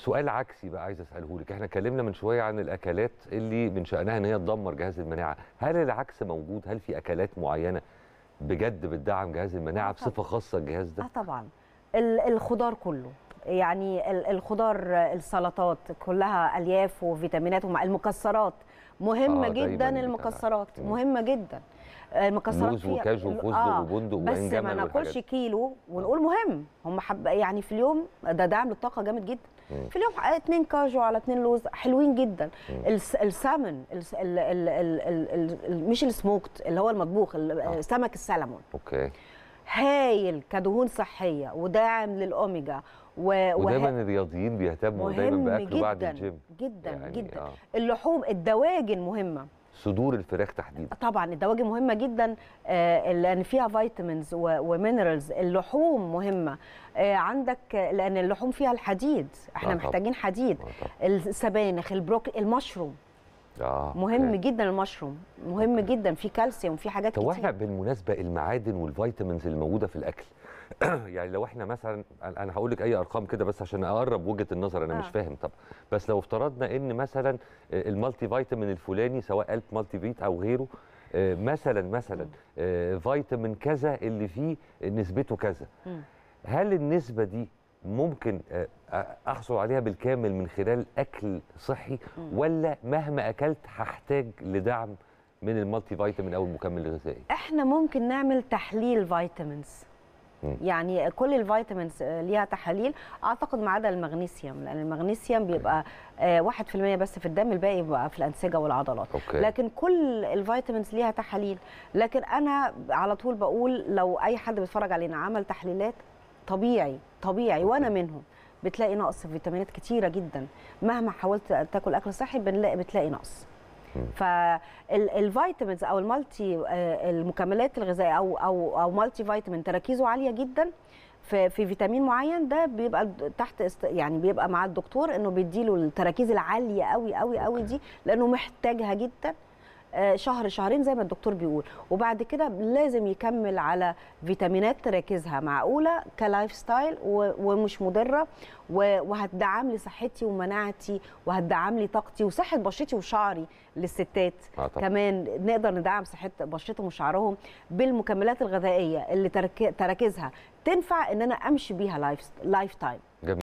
سؤال عكسي بقى عايز اساله لك احنا اتكلمنا من شويه عن الاكلات اللي من شانها ان هي تدمر جهاز المناعه هل العكس موجود هل في اكلات معينه بجد بتدعم جهاز المناعه آه، بصفه خاصه الجهاز ده اه طبعا الخضار كله يعني الخضار السلطات كلها الياف وفيتامينات المكسرات مهمه آه جدا المكسرات مهمه جدا المكسرات موز وكاجو وفستق آه وبندق بس ما ناكلش كيلو آه. ونقول مهم هم حب يعني في اليوم ده دعم للطاقه جامد جدا في اليوم اتنين كاجو على اتنين لوز حلوين جدا السامن مش السموكت اللي هو المطبوخ السمك آه. سمك السلمون اوكي هايل كدهون صحيه وداعم للاوميجا و... ودايما وه... الرياضيين بيهتموا دايما باكله بعد الجيم جدا يعني جدا آه. اللحوم الدواجن مهمه صدور الفراخ تحديدا طبعا الدواجن مهمه جدا آه لان فيها فيتامينز ومينرالز اللحوم مهمه آه عندك لان اللحوم فيها الحديد احنا آه، محتاجين حديد آه، السبانخ البروك المشروم آه مهم آه. جدا المشروم مهم آه. جدا في كالسيوم في حاجات كتير طب بالمناسبه المعادن والفيتامينز الموجوده في الاكل يعني لو احنا مثلا انا هقول لك اي ارقام كده بس عشان اقرب وجهه النظر انا آه. مش فاهم طب بس لو افترضنا ان مثلا آه، المالتي فيتامين الفلاني سواء الب مالتي فيت او غيره آه، مثلا مثلا آه، فيتامين كذا اللي فيه نسبته كذا هل النسبه دي ممكن آه، آه، احصل عليها بالكامل من خلال اكل صحي ولا مهما اكلت هحتاج لدعم من المالتي فيتامين او المكمل الغذائي احنا ممكن نعمل تحليل فيتامينز يعني كل الفيتامينز آه، ليها تحاليل اعتقد ما عدا المغنيسيوم لان المغنيسيوم بيبقى 1% بس في الدم الباقي بيبقى في الانسجه والعضلات أوكي. لكن كل الفيتامينز ليها تحاليل لكن انا على طول بقول لو اي حد بيتفرج علينا عمل تحليلات طبيعي طبيعي وانا منهم بتلاقي نقص في فيتامينات كتيره جدا مهما حاولت تاكل اكل صحي بنلاقي بتلاقي نقص فالفيتامينز او المالتي آه، المكملات الغذائيه او او او مالتي فيتامين تركيزه عاليه جدا في في فيتامين معين ده بيبقى تحت يعني بيبقى مع الدكتور انه بيديله التراكيز العاليه قوي قوي قوي دي لانه محتاجها جدا آه، شهر شهرين زي ما الدكتور بيقول وبعد كده لازم يكمل على فيتامينات تركيزها معقوله كلايف ستايل ومش مضره وهتدعم لي صحتي ومناعتي وهتدعم لي طاقتي وصحه بشرتي وشعري للستات آه طبعا. كمان نقدر ندعم صحه بشرتهم وشعرهم بالمكملات الغذائيه اللي تركيزها تنفع ان انا امشي بيها لايف لايف تايم